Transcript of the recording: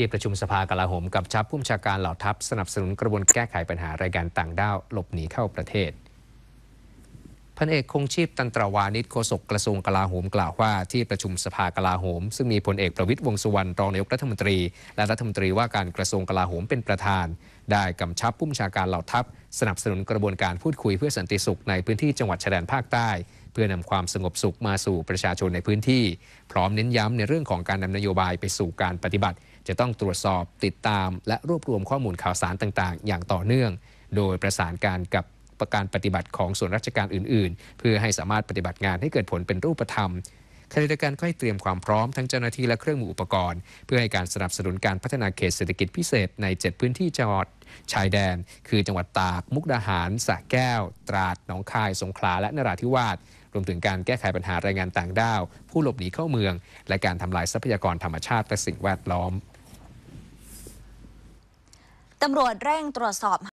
ที่ประชุมสภากลาโหมกับชับผู้บัญชาการเหล่าทัพสนับสนุนกระบวนแก้ไขปัญหาแรงงานต่างด้าวหลบหนีเข้าประเทศพันเอกคงชีพตันตรวานิชโฆษกกระทรวงกลาโหมกล่าวว่าที่ประชุมสภากลาโหมซึ่งมีพลเอกประวิตยวงสุวรรณรองนายกรัฐมนตรีและรัฐมนตรีว่าการกระทรวงกลาโหมเป็นประธาน ได้กำชับผู้บัญชาการเหล่าทัพ สนับสนุนกระบวนการพูดคุยเพื่อสันติสุขในพื้นที่จังหวัดชายแดนภาคใต้ เพื่อนำความสงบสุขมาสู่ประชาชนในพื้นที่ พร้อมเน้นย้ำในเรื่องของการนำนโยบายไปสู่การปฏิบัติ จะต้องตรวจสอบติดตาม และรวบรวมข้อมูลข่าวสารต่างๆ อย่างต่อเนื่อง โดยประสานการกับประการปฏิบัติของส่วนราชการอื่นๆ เพื่อให้สามารถปฏิบัติงานให้เกิดผลเป็นรูปธรรมขณะเดียวกันก็ให้เตรียมความพร้อมทั้งเจ้าหน้าที่และเครื่องมืออุปกรณ์ เพื่อให้การสนับสนุนการพัฒนาเขตเศรษฐกิจพิเศษใน 7 พื้นที่จังหวัดชายแดนคือจังหวัดตาก มุกดาหารสระแก้ว ตราดหนองคาย สงขลาและนราธิวาสรวมถึงการแก้ไขปัญหาแรงงานต่างด้าว ผู้หลบหนีเข้าเมือง และการทำลายทรัพยากรธรรมชาติและสิ่งแวดล้อมตำรวจเร่งตรวจสอบ